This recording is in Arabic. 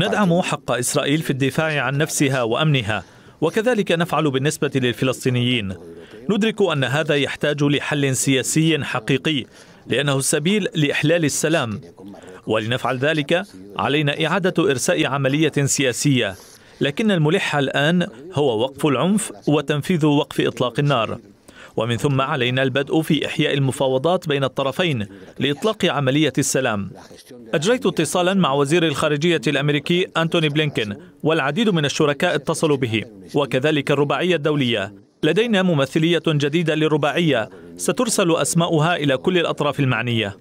ندعم حق إسرائيل في الدفاع عن نفسها وأمنها وكذلك نفعل بالنسبة للفلسطينيين ندرك أن هذا يحتاج لحل سياسي حقيقي لأنه السبيل لإحلال السلام ولنفعل ذلك علينا إعادة إرساء عملية سياسية لكن الملح الآن هو وقف العنف وتنفيذ وقف إطلاق النار ومن ثم علينا البدء في إحياء المفاوضات بين الطرفين لإطلاق عملية السلام أجريت اتصالا مع وزير الخارجية الأمريكي أنتوني بلينكن والعديد من الشركاء اتصلوا به وكذلك الرباعية الدولية لدينا ممثلية جديدة للرباعية سترسل أسماؤها إلى كل الأطراف المعنية